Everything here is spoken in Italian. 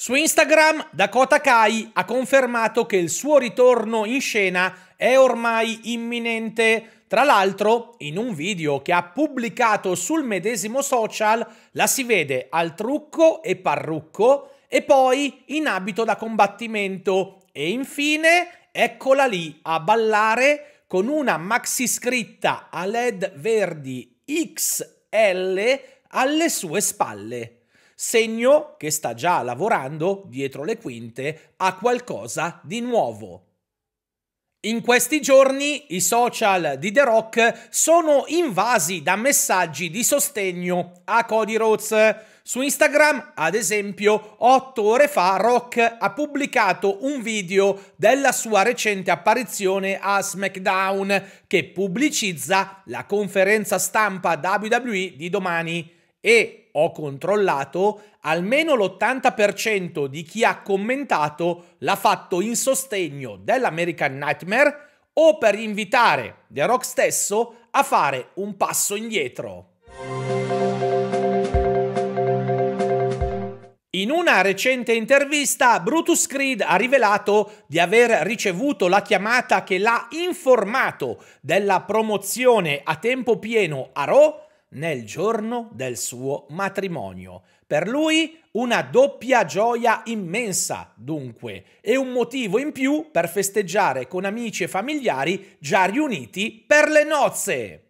Su Instagram Dakota Kai ha confermato che il suo ritorno in scena è ormai imminente. Tra l'altro, in un video che ha pubblicato sul medesimo social, la si vede al trucco e parrucco e poi in abito da combattimento. E infine, eccola lì a ballare con una maxi scritta a LED verdi XL alle sue spalle segno che sta già lavorando dietro le quinte a qualcosa di nuovo. In questi giorni i social di The Rock sono invasi da messaggi di sostegno a Cody Rhodes. Su Instagram, ad esempio, otto ore fa Rock ha pubblicato un video della sua recente apparizione a SmackDown che pubblicizza la conferenza stampa WWE di domani e ho controllato, almeno l'80% di chi ha commentato l'ha fatto in sostegno dell'American Nightmare o per invitare The Rock stesso a fare un passo indietro. In una recente intervista, Brutus Creed ha rivelato di aver ricevuto la chiamata che l'ha informato della promozione a tempo pieno a Raw nel giorno del suo matrimonio. Per lui una doppia gioia immensa, dunque, e un motivo in più per festeggiare con amici e familiari già riuniti per le nozze.